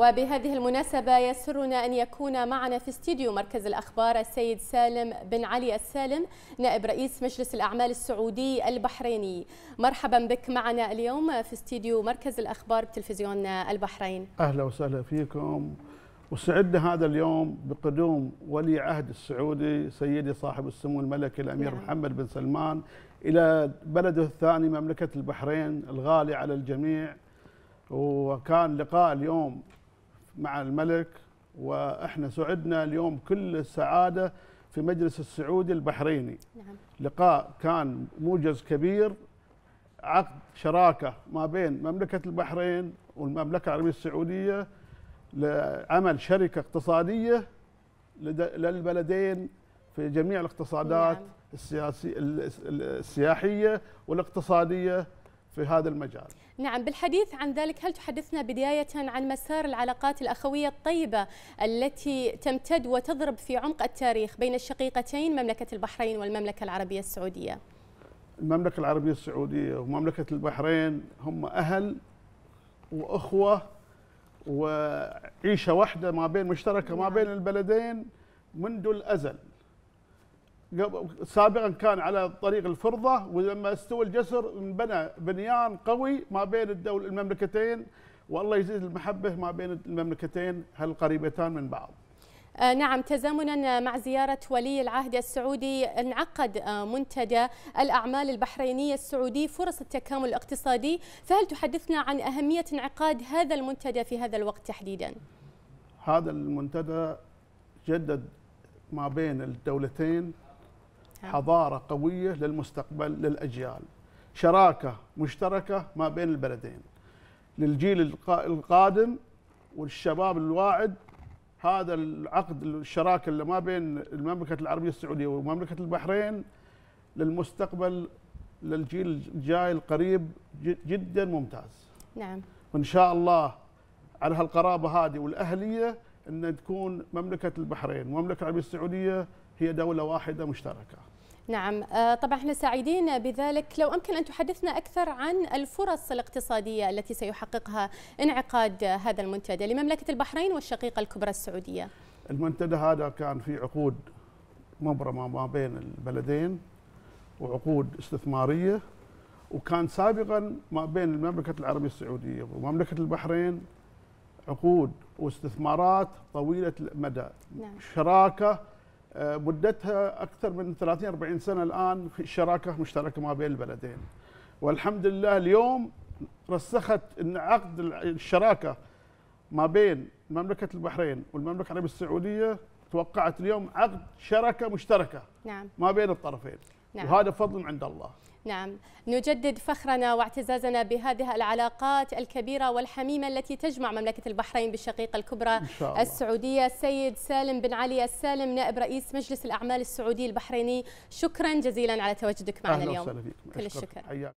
وبهذه المناسبة يسرنا أن يكون معنا في استديو مركز الأخبار السيد سالم بن علي السالم نائب رئيس مجلس الأعمال السعودي البحريني مرحبا بك معنا اليوم في استديو مركز الأخبار بتلفزيون البحرين أهلا وسهلا فيكم وسعدنا هذا اليوم بقدوم ولي عهد السعودي سيدي صاحب السمو الملكي الأمير نعم. محمد بن سلمان إلى بلده الثاني مملكة البحرين الغالي على الجميع وكان لقاء اليوم مع الملك واحنا سعدنا اليوم كل السعاده في مجلس السعودي البحريني نعم. لقاء كان موجز كبير عقد شراكه ما بين مملكه البحرين والمملكه العربيه السعوديه لعمل شركه اقتصاديه للبلدين في جميع الاقتصادات نعم. السياسي السياحيه والاقتصاديه في هذا المجال نعم بالحديث عن ذلك هل تحدثنا بداية عن مسار العلاقات الأخوية الطيبة التي تمتد وتضرب في عمق التاريخ بين الشقيقتين مملكة البحرين والمملكة العربية السعودية المملكة العربية السعودية ومملكة البحرين هم أهل وأخوة وعيشة واحدة ما بين مشتركة ما نعم. بين البلدين منذ الأزل سابقا كان على طريق الفرضة ولما استوى الجسر انبنى بنيان قوي ما بين الدول المملكتين والله يزيد المحبة ما بين المملكتين هالقريبتان من بعض آه، نعم تزامنا مع زيارة ولي العهد السعودي انعقد آه، منتدى الأعمال البحرينية السعودي فرص التكامل الاقتصادي فهل تحدثنا عن أهمية انعقاد هذا المنتدى في هذا الوقت تحديدا هذا المنتدى جدد ما بين الدولتين نعم. حضارة قوية للمستقبل للأجيال شراكة مشتركة ما بين البلدين للجيل القادم والشباب الواعد هذا العقد الشراكة اللي ما بين المملكة العربية السعودية ومملكة البحرين للمستقبل للجيل الجاي القريب جدا ممتاز نعم وإن شاء الله على هالقرابة هذه والأهلية أن تكون مملكة البحرين والمملكة العربية السعودية هي دولة واحدة مشتركة نعم آه، طبعا احنا سعيدين بذلك لو امكن ان تحدثنا اكثر عن الفرص الاقتصاديه التي سيحققها انعقاد هذا المنتدى لمملكه البحرين والشقيقه الكبرى السعوديه. المنتدى هذا كان في عقود مبرمه ما بين البلدين وعقود استثماريه وكان سابقا ما بين المملكه العربيه السعوديه ومملكه البحرين عقود واستثمارات طويله المدى نعم. شراكه آه، مدتها اكثر من 30 40 سنه الان في شراكه مشتركه ما بين البلدين والحمد لله اليوم رسخت ان عقد الشراكه ما بين مملكه البحرين والمملكه العربيه السعوديه توقعت اليوم عقد شراكه مشتركه نعم. ما بين الطرفين نعم. وهذا فضل عند الله نعم نجدد فخرنا واعتزازنا بهذه العلاقات الكبيرة والحميمة التي تجمع مملكة البحرين بالشقيقة الكبرى السعودية السيد سالم بن علي السالم نائب رئيس مجلس الأعمال السعودي البحريني شكرا جزيلا على تواجدك معنا اليوم كل الشكر